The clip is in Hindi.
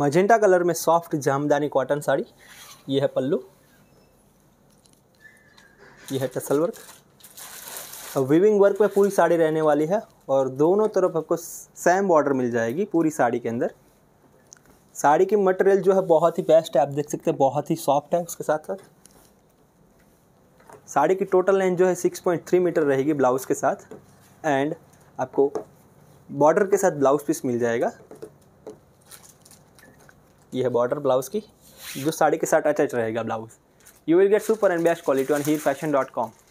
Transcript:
मजेंटा कलर में सॉफ्ट जामदानी कॉटन साड़ी ये है पल्लू ये है टसल वर्क अब विविंग वर्क में पूरी साड़ी रहने वाली है और दोनों तरफ आपको सेम बॉर्डर मिल जाएगी पूरी साड़ी के अंदर साड़ी की मटेरियल जो है बहुत ही बेस्ट है आप देख सकते हैं बहुत ही सॉफ्ट है उसके साथ साथ साड़ी की टोटल लेंथ जो है 6.3 मीटर रहेगी ब्लाउज़ के साथ एंड आपको बॉर्डर के साथ ब्लाउज़ पीस मिल जाएगा ये है बॉर्डर ब्लाउज़ की जो साड़ी के साथ अटैच रहेगा blouse you will get super and best quality on Heer fashion dot com